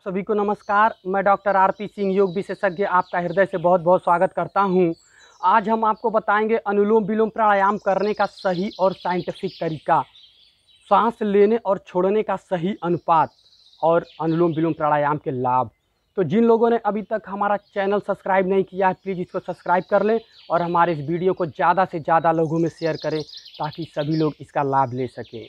आप सभी को नमस्कार मैं डॉक्टर आरपी सिंह योग विशेषज्ञ आपका हृदय से बहुत बहुत स्वागत करता हूं। आज हम आपको बताएंगे अनुलोम विलोम प्राणायाम करने का सही और साइंटिफिक तरीका सांस लेने और छोड़ने का सही अनुपात और अनुलोम विलोम प्राणायाम के लाभ तो जिन लोगों ने अभी तक हमारा चैनल सब्सक्राइब नहीं किया है प्लीज़ इसको सब्सक्राइब कर लें और हमारे इस वीडियो को ज़्यादा से ज़्यादा लोगों में शेयर करें ताकि सभी लोग इसका लाभ ले सकें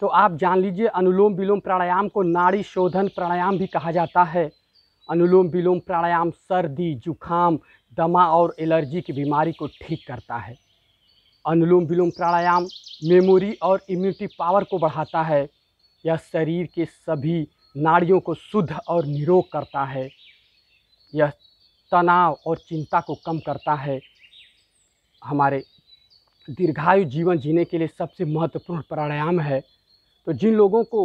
तो आप जान लीजिए अनुलोम विलोम प्राणायाम को नाड़ी शोधन प्राणायाम भी कहा जाता है अनुलोम विलोम प्राणायाम सर्दी जुखाम दमा और एलर्जी की बीमारी को ठीक करता है अनुलोम विलोम प्राणायाम मेमोरी और इम्यूनिटी पावर को बढ़ाता है यह शरीर के सभी नाड़ियों को शुद्ध और निरोग करता है यह तनाव और चिंता को कम करता है हमारे दीर्घायु जीवन जीने के लिए सबसे महत्वपूर्ण प्राणायाम है तो जिन लोगों को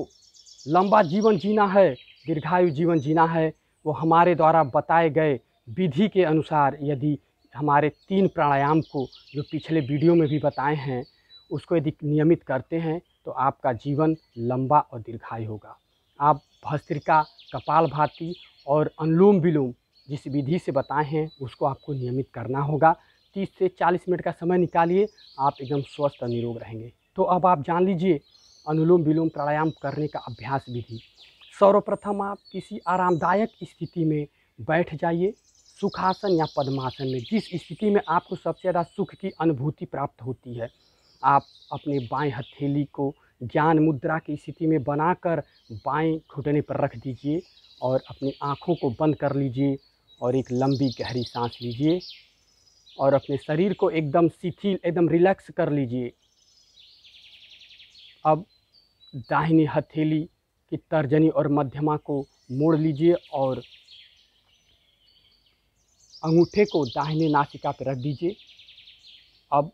लंबा जीवन जीना है दीर्घायु जीवन जीना है वो हमारे द्वारा बताए गए विधि के अनुसार यदि हमारे तीन प्राणायाम को जो पिछले वीडियो में भी बताए हैं उसको यदि नियमित करते हैं तो आपका जीवन लंबा और दीर्घायु होगा आप भस्त्रिका कपाल भाती और अनुलोम विलोम जिस विधि से बताए हैं उसको आपको नियमित करना होगा 30 से 40 मिनट का समय निकालिए आप एकदम स्वस्थ और निरोग रहेंगे तो अब आप जान लीजिए अनुलोम विलोम प्राणायाम करने का अभ्यास विधि सर्वप्रथम आप किसी आरामदायक स्थिति में बैठ जाइए सुखासन या पद्मासन में जिस स्थिति में आपको सबसे ज़्यादा सुख की अनुभूति प्राप्त होती है आप अपने बाएं हथेली को ज्ञान मुद्रा की स्थिति में बनाकर बाएं घुटने पर रख दीजिए और अपनी आँखों को बंद कर लीजिए और एक लंबी गहरी सांस लीजिए और अपने शरीर को एकदम शिथिल एकदम रिलैक्स कर लीजिए अब दाहिनी हथेली की तर्जनी और मध्यमा को मोड़ लीजिए और अंगूठे को दाहिने नासिका पर रख दीजिए अब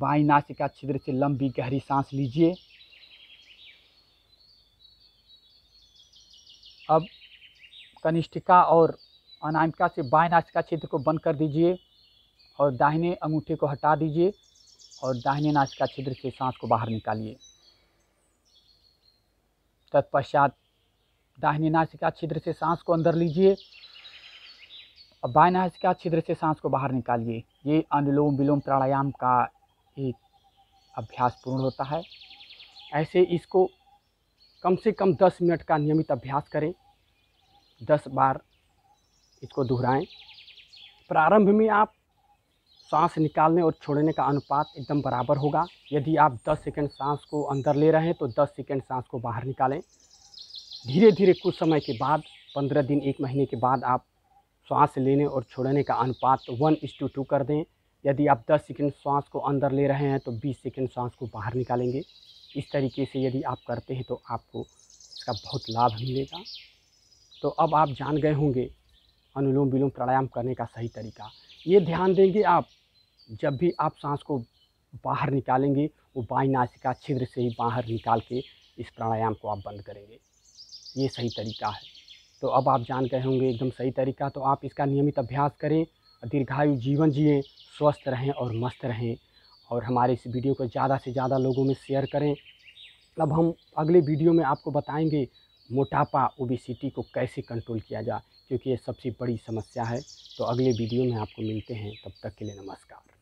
बाई नासिका छिद्र से लंबी गहरी सांस लीजिए अब कनिष्ठिका और अनामिका से बाएं नासिका छिद्र को बंद कर दीजिए और दाहिने अंगूठे को हटा दीजिए और दाहिने नासिका छिद्र से सांस को बाहर निकालिए तत्पश्चात दाहिनी नासिका छिद्र से सांस को अंदर लीजिए और बाएं नासिका छिद्र से सांस को बाहर निकालिए ये अनुलोम विलोम प्राणायाम का एक अभ्यास पूर्ण होता है ऐसे इसको कम से कम दस मिनट का नियमित अभ्यास करें दस बार इसको दोहराएं प्रारंभ में आप सांस निकालने और छोड़ने का अनुपात एकदम बराबर होगा यदि आप 10 सेकंड सांस को अंदर ले रहे हैं तो 10 सेकंड सांस को बाहर निकालें धीरे धीरे कुछ समय के बाद 15 दिन एक महीने के बाद आप सांस लेने और छोड़ने का अनुपात वन इस टू टू कर दें यदि आप 10 सेकंड सांस को अंदर ले रहे हैं तो 20 सेकंड सांस को बाहर निकालेंगे इस तरीके से यदि आप करते हैं तो आपको इसका बहुत लाभ मिलेगा तो अब आप जान गए होंगे अनुलोम विलोम प्राणायाम करने का सही तरीका ये ध्यान देंगे आप जब भी आप सांस को बाहर निकालेंगे वो बाई नासिका छिद्र से ही बाहर निकाल के इस प्राणायाम को आप बंद करेंगे ये सही तरीका है तो अब आप जान गए होंगे एकदम सही तरीका तो आप इसका नियमित अभ्यास करें दीर्घायु जीवन जिए स्वस्थ रहें और मस्त रहें और हमारे इस वीडियो को ज़्यादा से ज़्यादा लोगों में शेयर करें अब हम अगले वीडियो में आपको बताएंगे मोटापा ओबेसिटी को कैसे कंट्रोल किया जाए क्योंकि ये सबसे बड़ी समस्या है तो अगले वीडियो में आपको मिलते हैं तब तक के लिए नमस्कार